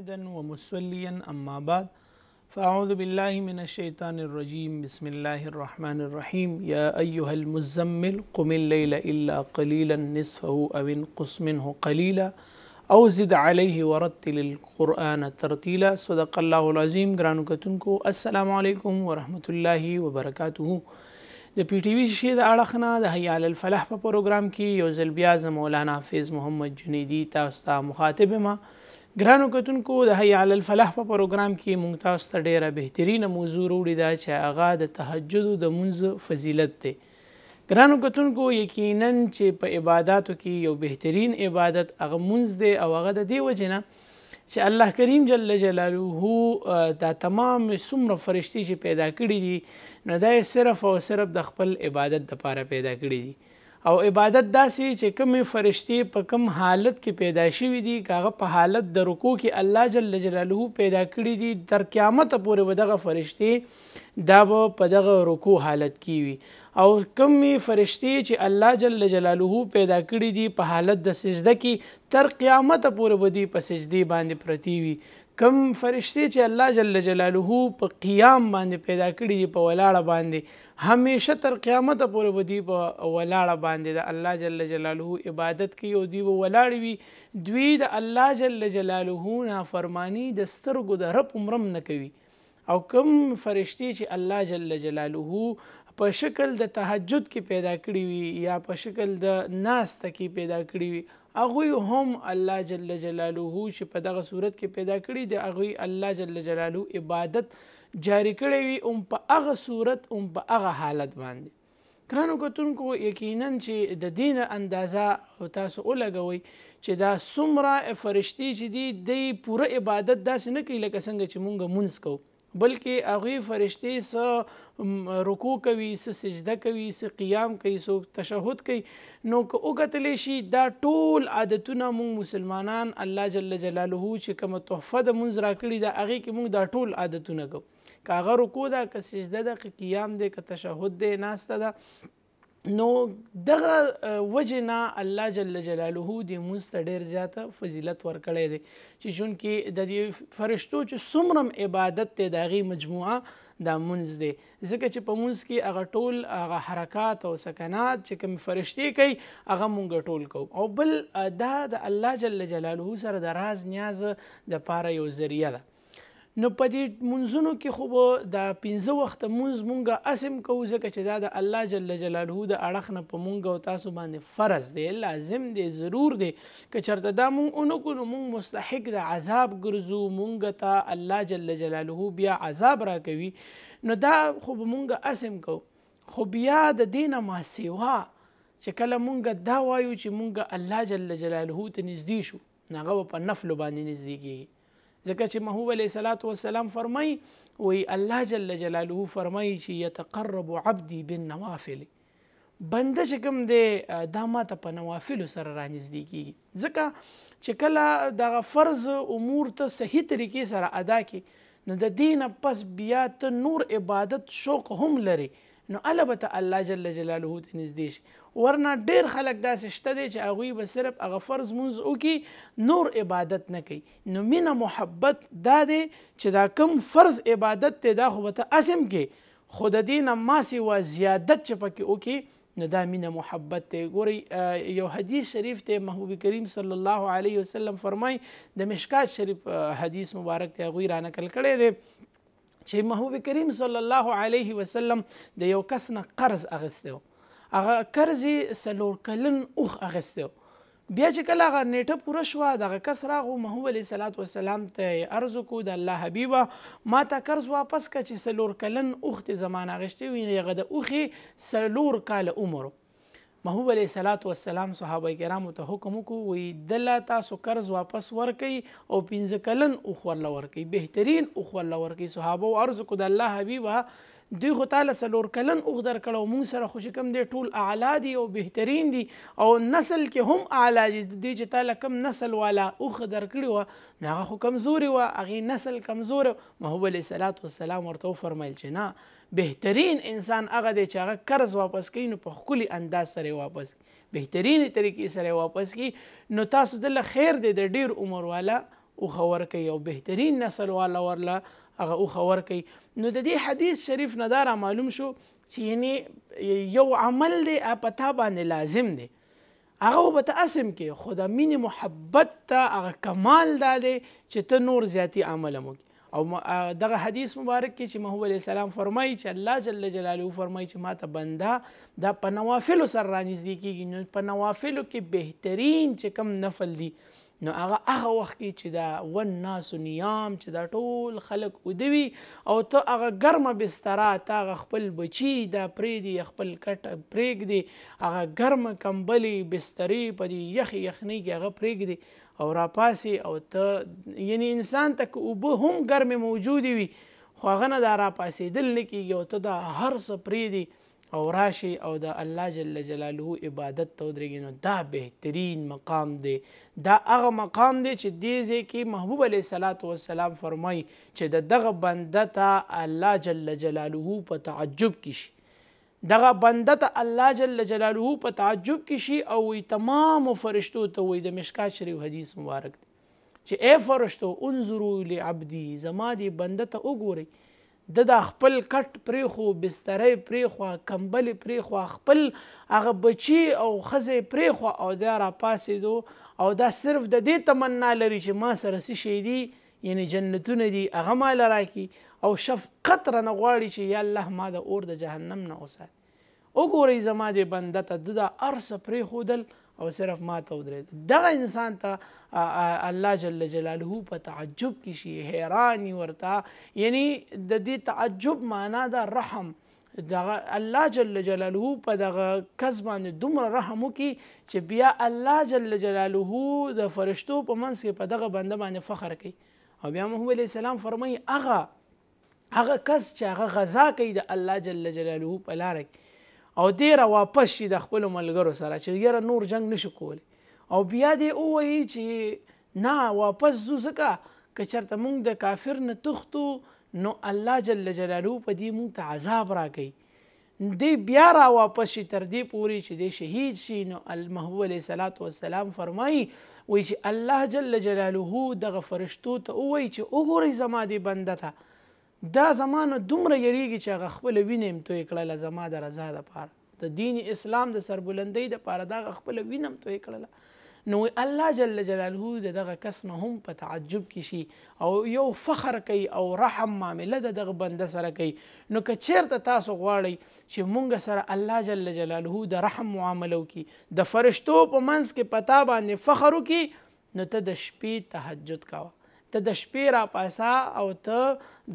حامدا ومسوليا أما بعد فأعوذ بالله من الشيطان الرجيم بسم الله الرحمن الرحيم يا أيها المزمل قم الليل إلا قليلا نصفه أو انقص منه قليلا او زد عليه ورتل القرآن ترتيلا صدق الله العظيم ګرانو کتونکو السلام عليكم ورحمة الله وبركاته د پی ټی وی شې د اړخنا د حیال الفلاح په پروګرام کې یو ځل بیا مولانا فیض محمد جنیدی تاسو ته مخاطب ما ګرانو کتونکو د حی علی الفلاح په پروګرام کې مونږ تاسو ته ډیره بهترینه موضوع وروړي دا چې هغه د تهجد او د منځ فضیلت دی ګرانو کتونکو یقینا چې په عبادتو کې یو بهترین عبادت هغه منځ دی او هغه د دی وجنه چې الله کریم جل جلاله دا تمام څومره فرشتي چې پیدا کړي دي نو دا صرف او صرف د خپل عبادت لپاره پیدا کړي دي او عبادت داسې چې کومې فرشتې په کم حالت کې پیدا شوي دي هغه په حالت د رکوع کې الله جل جلاله پیدا کړي دي تر قیامت پورې به دغه فرشتې دا به په دغه رکوع حالت کې وي او کمې فرشتې چې الله جل جلاله پیدا کړي دي په حالت د سجده کې تر قیامت پورې به دي په سجدې باندې پرتی وي کم فرشتي چې الله جل جلاله په قیام باندې پیدا کړی دی په ولاړه باندې همیشه تر قیامت پورې به دی په ولاړه باندې د الله جل جلاله عبادت کوي او دی به ولاړ وي دوی د الله جل جلاله نافرمانی د سترګو د رب عمرم نه کوي او کم فرشتي چې الله جل جلاله په شکل د تهجد کې پیدا کړی وي یا په شکل د ناست کې پیدا کړی وي هغوی هم الله جل جلاله چې په دغه صورت کې پیدا کړي د هغوی الله جل جلاله عبادت جاری کړی وي هم په هغه صورت هم په هغه حالت باندې ګرانو کتونکو یقینا چې د دین اندازه تاسو ولګوئ چې دا څومره فرشتي چې دي دی پوره عبادت داسې نه کوي لکه څنګه چې مونږ مونځ کوو بلکې هغه فرشتي سه رکوع کوي سه سجده کوي سه قیام کوي سه تشهود کوي نو که وګتلې شي دا ټول عادتونه مون مسلمانان الله جل جلاله چې کوم تحفه د مونږ راکړي دا هغه کې مونږ دا ټول عادتونه کوو کاغه رکوع دا که سجده ده که قیام ده که تشهود ده ناسته ده نو دغه وجنا الله جل جلاله دې موږ ته ډېر زیاته فضیلت ورکړی دی چې چون کې د دې فرشتو چې څومره عبادت دی د هغې مجموعه دا منځ دی ځکه چې په منځ کې هغه ټول هغه حرکات او سکنات چې کوم فرشتې کوي هغه مونږ ټول کوو او بل دا د الله جل جلاله سره د راز نیاز د پاره یو ذریعه ده نو په دې منځونو کې خو به د پنځه وخته منځ مونږه اسم کوو ځکه چې دا د الله جل جلاله د اړخ نه په مونږ او تاسو باندې فرض دی لازم دی ضرور دی که چېرته دا مونږ اونو کړو مونږ مستحق د عذاب ګرځو مونږ ته الله جل جلاله بیا عذاب راکوي نو دا خو به مونږ اسم کوو خو بیا د دې نه ما سیوا چې کله مونږ دا وایو چې مونږ الله جل جلاله ته نږدې شو ناغه په نفل باندې نږدې کیږي ځکه چې محبوب علیه صلوات و سلام فرمای وي الله جل جلاله فرمای چې يتقرب عبدي بالنوافل بنده چې کوم دی دا ماته په نوافلو سره رانږدې کیږي ځکه چې کله دغه فرض امور ته صحیح طریقې سره ادا کې نو د دینه پس بیا ته نور عبادت شوق هم لري نو البته الله جل جلاله ته نږدې شي ورنه ډیر خلک داسې شته دي چې هغوی به صرف هغه فرض مونځ وکړي نور عبادت نه کوي نو مینه محبت دا دی چې دا کم فرض عبادت دی دا خو به ته اسم کې خو د دې نه ما سوا زیادت چې پکې وکړي نو دا مینه محبت دی ګوري یو حدیث شریف ته محبوب کریم صلی الله علیه وسلم فرمای د مشکات شریف حدیث مبارک ته غوی را نقل کړی دی چې محبوب کریم صلی الله علیه وسلم د یو کس نه قرض اغسته هغه کرزې سلور کلن اوخ اغسته بیا چې کله هغه نیټه پوره شوه دغه کس راغو محمود علیه صلات وسلام ته عرض کو د الله حبیبه ما ته قرض واپس که چې سلور کلن اوخت زمانه اغشتې وي هغه د اوخې سلور کاله عمرو محبوب علیه صلات والسلام صحابه کرامو ته حکم وکړو وی دله تاسو قرض واپس ورکي او پنځه کلن اوخ ورله ورکي بهترین اوخ ورله ورکي صحابه او عرض کو د الله حبیبه دوی خو تعالی سلور کلن اوغدر کړو مونږ سره خوشی کم دی ټول اعلی دی او بهترین دی او نسل کې هم اعلی دی دی چې تعالی کم نسل والا اوغدر کړی و هغه خو کمزوري و هغه نسل کمزور محبوب علیه صلوات و سلام ورته فرمایل چې نه بهترین انسان هغه دی چې هغه قرض واپس کوي نو په خولي انداز سره واپس بهترین طریقې سره واپس کی نو تاسو دل خیر دی د ډیر عمر والا او خور کوي او بهترین نسل والا ورله هغه او خبر کوي نو د دې حدیث شریف نه دا را معلوم شو چې یعنی یو عمل دی په تا باندې لازم دی هغه به ته اسم کې خو د مینې محبت ته هغه کمال دا دی چې ته نور زیاتی عمل مو او دغه حدیث مبارک کې چې محمد علیه السلام فرمایي چې الله جل جلاله فرمایي چې ماته بنده دا په نوافلو سره رانږدې کېږي نو په نوافلو کې بهترین چې کم نفل دی نو هغه هغه وخت کې چې دا ون ناس نیام چې دا ټول خلک ودوي او ته هغه ګرمه بستره تا هغه خپل بچي دا پرې دی خپل کټ پرېګ دی هغه ګرمه کمبلې بسترې په دې یخې یخنۍ کې هغه پرېګ دی او راپاسې او ته یعنی انسان ته که اوبه هم ګرمې موجودې وي خو هغه نه دا راپاسېدل نه کېږي او ته دا هر څه پرېږدي او راشي او د الله جل جلاله عبادت ته ودرېږي نو دا بهترین مقام دی دا هغه مقام دی چې دې ځای کې محبوب علیه صلات وسلام فرمایي چې د دغه بنده ته الله جل جلاله په تعجب کې شي دغه بنده ته الله جل جلاله په تعجب کې شي او وي تمام فرشتو ته وي د مشکات شریف حدیث مبارک دی چې اے فرشتو انظروا لعبدي زما دې بنده ته وګورئ د د خپل کټ پریخو بسترې پریخو کمبل پریخو خپل هغه بچي او خزه پریخو او دا را پاسې دو او دا صرف د دې تمنا لري چې ما سره سي شي دي یعنی جنتونه دي هغه مال راکی او شفقت را نه غواړي چې یا الله ما د اور د جهنم نه اوسه وګورئ زما د بنده ته د ارس پریخودل خودل او صرف ما ته ودرېد دغه انسان ته الله جل جلاله په تعجب کې شي حیرانی ورته یعنی د دې تعجب معنا د رحم دغه الله جل جلاله په دغه کس باندې دومره رحم وکي چې بیا الله جل جلاله د فرشتو په منځ کې په دغه بنده باندې فخر کوي او بیا محمد علیه السلام فرمایي هغه هغه کس چې هغه غذا کوي د الله جل جلاله په لاره کې او ډیره واپس شي د خپل ملګرو سره چې یره نور جنگ نشو کولی او بیا دې وایي چې نه واپس ځو ځکه که چېرته مونږ د کافر نه تښتو نو الله جل جلاله په دې مونږ ته عذاب راکوي دی بیا را واپس شي تر دې پورې چې دی شهید شي نو المحو علیه صلات وسلام فرمایي وایي چې الله جل جلاله دغه فرشتو ته ووایي چې وګورئ زما دې بنده ته دا زمانه دومره یریږي چې هغه خپل وینم توې کړله زما د رضا دپاره د دین اسلام د سربلندۍ دپاره دا هغه خپله وینم توې کړله نو الله جل جلاله د دغه کس نه هم په تعجب کې شي او یو فخر کوي او رحم معامله د دغه بنده سره کوي نو که چیرته تاسو غواړئ چې مونږ سره الله جل جلاله د رحم معامله وکړي د فرشتو په منځ کې پتا باندې فخر وکړي نو ته د شپې تهجد کوه ته د شپې را پاسا او ته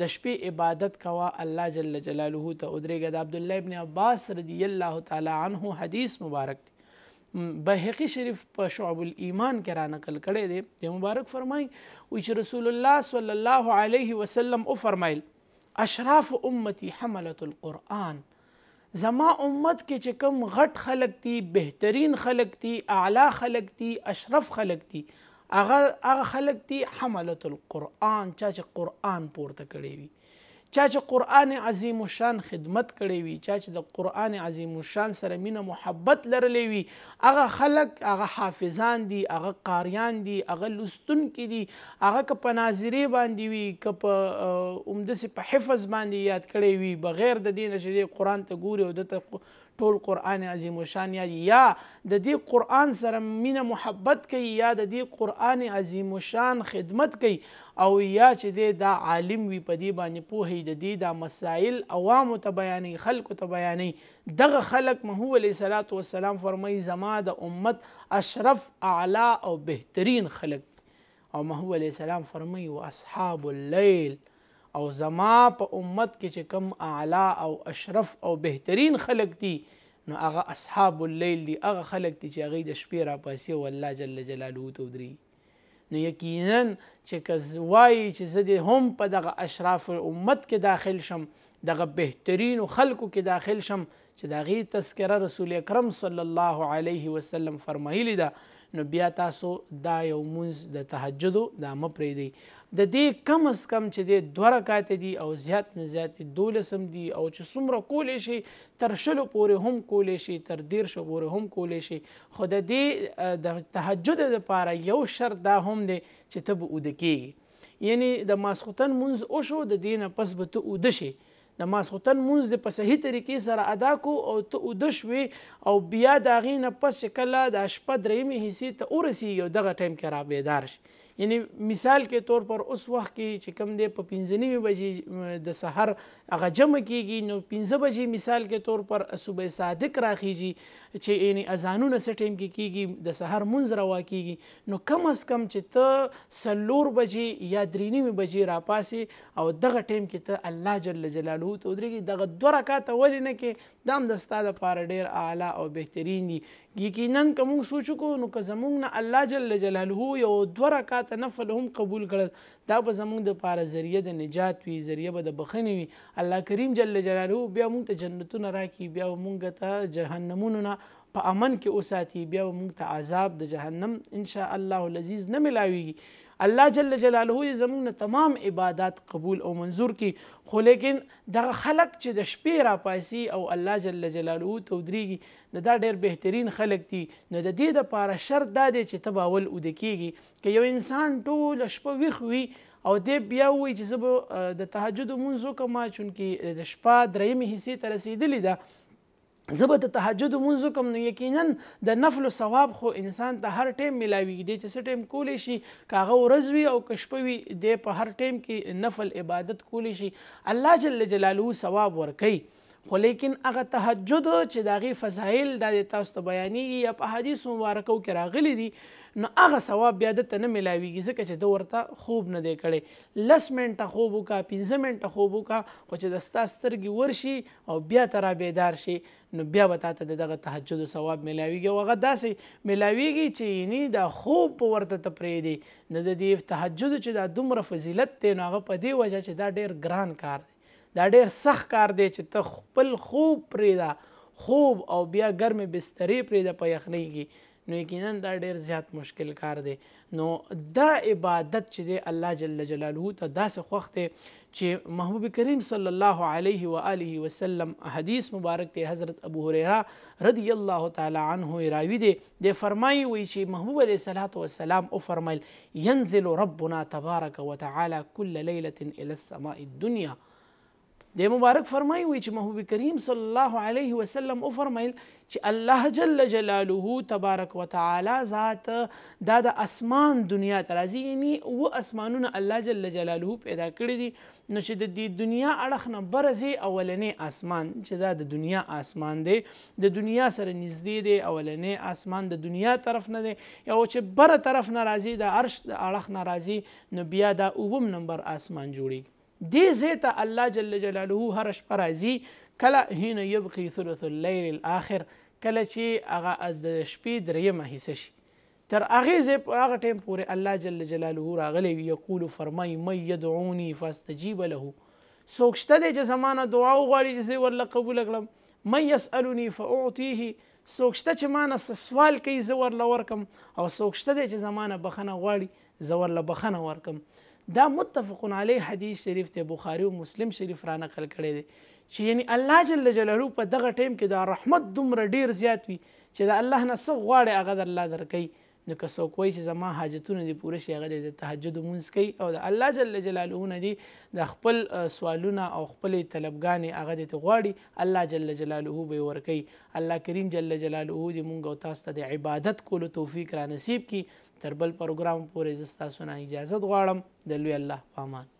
د شپې عبادت کوا الله جل جلاله ته ودرېږه د عبد الله ابن عباس رضی الله تعالی عنه حدیث مبارک دی بهقي شریف په شعب الایمان کې را نقل کړی دی د مبارک فرمای وي چې رسول الله صلی الله علیه وسلم او فرمایل اشراف امتی حمله القرآن زما امت کې چې کوم غټ خلق دي بهترین خلق دي اعلی خلق دي اشرف خلق دي هغه هغه خلک دي حملت القرآن چا چې قرآن پورته کړی وي چا چې قرآن عظیم شان خدمت کړی وي چا چې د قرآن عظیم شان سره مینه محبت لرلی وي هغه خلک هغه حافظان دي هغه قاریان دي هغه لوستونکي دي هغه که په ناظرې باندې وي که په عمدسې په حفظ باندې یاد کړی وي بغیر د دې نه چې قرآن ته ګوري او دته ټول قران عظیم شان یا یا د دې قران سره مینه محبت کوي یا د دې قران عظیم شان خدمت کوي او یا چې دا عالم وي په دې باندې پوهې د دې دا مسائل عوام ته بیانې خلکو ته بیانې دغه خلق مهو علیه صلوات و سلام فرمایي زما د امت اشرف اعلی او بهترین خلق او مهو علیه السلام فرمایي واصحاب الليل او زما په امت کې چې کم اعلی او اشرف او بهترین خلق دي نو هغه اصحاب الليل دي هغه خلق دي چې هغه د شپې را پاسي او الله جل جلاله تو دري نو یقینا چې کزوای چې زه هم په دغه اشراف امت کې داخل شم دغه بهترین خلکو کې داخل شم چې دا غي تذکره رسول اکرم صلی الله علیه وسلم فرمایلی ده نو بیا تاسو دا یو مونږ د تهجد د مپری دی د دې کم از کم چې د دوه رکعات دي او زیات نه زیات دولسم دي او چې څومره کولې شي تر شلو پورې هم کولې شي تر دیر شو پورې هم کولې شي خو د دې د تهجد لپاره یو شرط دا هم دی چې ته به اوده کېږي یعنی د ماسخوتن منځ او شو د دې نه پس به ته اوده شي د ماسخوتن مونږ د په صحیح طریقې سره ادا کو او ته اوده شوې او بیا د هغې نه پس چې کله د شپه درېیمې حصې ته ورسېږي او دغه ټایم کې را بیدار شي یعنی مثال کې طور پر اوس وخت کې چې کم دی په 15 بجې د سحر هغه جمع کیږي نو 15 بجې مثال کې طور پر صبح صادق راخیږي چې یعنی اذانونه څه ټیم کې کیږي د سحر منځ روا کیږي نو کم از کم چې ته سلور بجې یا درې بجې راپاسې او دغه ټیم کې ته الله جل جلاله ته ودرېږي دغه دوه رکعاته ولې نه کې دا هم د ستا دپاره ډېر اعلی او بهترین دي یقینا که موږ سوچ وکړو نو که زموږ نه الله جل جلاله یو دوه رکعاته نفل هم قبول کړل دا به زموږ دپاره ذریعه د نجات وي ذریعه به د بښنې وي الله کریم جل جلاله بیا موږ ته جنتونه راکړي بیا موږ ته جهنمونو نه په امن کې اوساتي بیا موږ ته عذاب د جهنم ان شاء الله العزیز نه ملاویږي الله جل جلاله زمونږ تمام عبادت قبول او منظور کی خو لیکن دغه خلق چې د شپې را پاسي او الله جل جلاله ته ودرېږي نو دا ډېر بهترین خلق دي نو د دې دپاره شرط دا دی چې ته به اول اوده کیږي که یو انسان ټوله شپه ویښ وي او دی بیا وایي چې زه به د تهجد لمونځ وکړم چونکې د شپه درېیمې حصې ته رسېدلې ده زه به د تهجد مونځ کوم نو یقینا د نفل ثواب خو انسان ته هر ټیم ملاویږي دی چې څه ټیم کولی شي کاغه ورځ وي او کشپوي دی په هر ټیم کې نفل عبادت کولی شي الله جل جلاله ثواب ورکوي خو لیکن هغه تهجد چې د هغې فضایل دا د تاسو ته بیانیږي یا په حدیثو مبارکو کې راغلي دي نو هغه ثواب بیا دته نه ملاویږي ځکه چې د ورته خوب نه دی کړی لس منټه خوب وکا پنځه منټه خوب وکا خو چې د ستا سترګې ورشي او بیا ته را بیدار شي نو بیا به تاته دغه تهجد ثواب ملاویږي او هغه داسې ملاویږي چې یعنی دا خوب په ورته ته پرېږدي نه د دې تهجد چې دا دومره فضیلت دی نو هغه په دې وجه چې دا ډېر ګران کار دی دا ډېر سخت کار دی چې ته خپل خوب پرېږده خوب او بیا ګرمې بسترې پرېږده په یخنۍ کې نو یقینا دا ډیر زیات مشکل کار دی نو دا عبادت چې دی الله جل جلاله ته داسې خوښ دی چې محبوب کریم صلی الله علیه و آله وسلم حدیث مبارک دی حضرت ابو هريره رضی الله تعالی عنه راوی دی د فرمایي وی چې محبوب علیه الصلاۃ والسلام او فرمایل ينزل ربنا تبارک وتعالى كل ليله الى السماء الدنيا د مبارک فرمایي وي چې محبوب کریم صلی الله علیه وسلم او فرمایل چې الله جل جلاله تبارک وتعالى ذات دا د اسمان دنیا ته راځي یعنی و اسمانونه الله جل جلاله پیدا کړی دي نو چې د دې دنیا اړخ نه برزي اولنې اسمان چې دا د دنیا اسمان دی د دنیا سره نږدې دی اولنې اسمان د دنیا طرف نه دی یو چې بره طرف نه راځي د عرش د اړخ نه راځي نو بیا دا اوم نمبر اسمان جوړیږي دې ځای ته الله جل جلاله هره شپه راځي کله حین یبقي ثلث اللیل الاخر کله چې هغه د شپې درېیمه حصه شي تر هغه ځې په هغه ټیم پورې الله جل جلاله راغلی وي یقول فرمای من یدعونی فاستجیب له څوک شته دی چې زمانه دعا وغواړي چې زه ورله قبول کړم من یسألنی فاعطیه څوک شته چې ما نه سوال کوي زه ورله ورکم او څوک شته دی چې زمانه بخنه غواړي زه ورله بخنه ورکم دا متفقون علی حدیث شریف ته بخاری او مسلم شریف را نقل کړی دی چې یعنی الله جل جلاله په دغه ټیم کې دا رحمت دومره ډیر زیات وي چې د الله نه څه غواړي هغه د الله درکوي نو که څوک وایي چې زما حاجتونه دي پوره شي هغه د تهجد لمونځ کوي او د الله جل جلاله نه دي د خپل سوالونه او خپلې طلبګانې هغه دې ته غواړي الله جل جلاله به یې ورکوي الله کریم جل جلاله دې موږ او تاسو ته د عبادت کولو توفیق را نصیب کړي تر بل پروګرام پورې زه ستاسو نه اجازت غواړم د لوی الله په امان